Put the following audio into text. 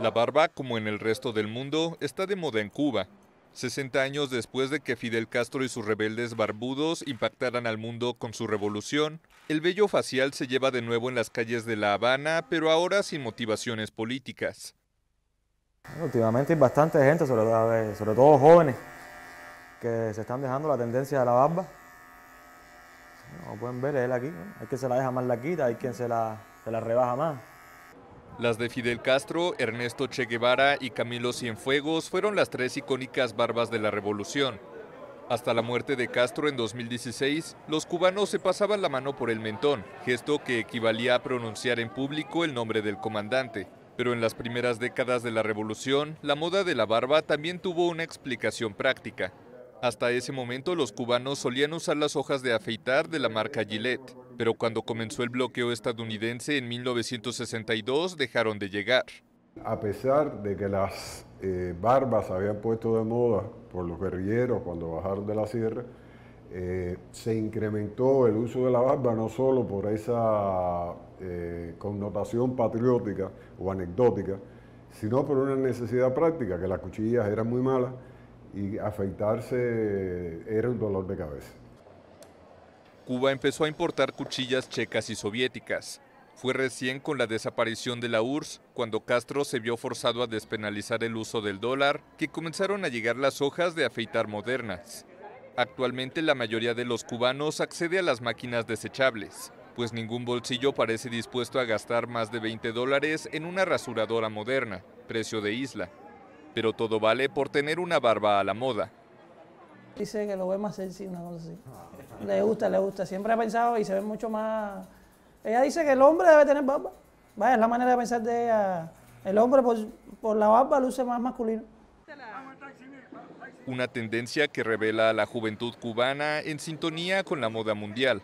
La barba, como en el resto del mundo, está de moda en Cuba. 60 años después de que Fidel Castro y sus rebeldes barbudos impactaran al mundo con su revolución, el vello facial se lleva de nuevo en las calles de La Habana, pero ahora sin motivaciones políticas. últimamente hay bastante gente, sobre todo, sobre todo jóvenes, que se están dejando la tendencia de la barba. Como pueden ver, él aquí, hay quien se la deja más quita, hay quien se la, se la rebaja más. Las de Fidel Castro, Ernesto Che Guevara y Camilo Cienfuegos fueron las tres icónicas barbas de la revolución. Hasta la muerte de Castro en 2016, los cubanos se pasaban la mano por el mentón, gesto que equivalía a pronunciar en público el nombre del comandante. Pero en las primeras décadas de la revolución, la moda de la barba también tuvo una explicación práctica. Hasta ese momento los cubanos solían usar las hojas de afeitar de la marca Gillette pero cuando comenzó el bloqueo estadounidense en 1962 dejaron de llegar. A pesar de que las eh, barbas habían puesto de moda por los guerrilleros cuando bajaron de la sierra, eh, se incrementó el uso de la barba no solo por esa eh, connotación patriótica o anecdótica, sino por una necesidad práctica, que las cuchillas eran muy malas y afeitarse era un dolor de cabeza. Cuba empezó a importar cuchillas checas y soviéticas. Fue recién con la desaparición de la URSS, cuando Castro se vio forzado a despenalizar el uso del dólar, que comenzaron a llegar las hojas de afeitar modernas. Actualmente la mayoría de los cubanos accede a las máquinas desechables, pues ningún bolsillo parece dispuesto a gastar más de 20 dólares en una rasuradora moderna, precio de isla. Pero todo vale por tener una barba a la moda. Dice que lo ve más sexy, una cosa así. Le gusta, le gusta. Siempre ha pensado y se ve mucho más. Ella dice que el hombre debe tener barba. Vaya, es la manera de pensar de ella. El hombre por, la barba luce más masculino. Una tendencia que revela a la juventud cubana en sintonía con la moda mundial.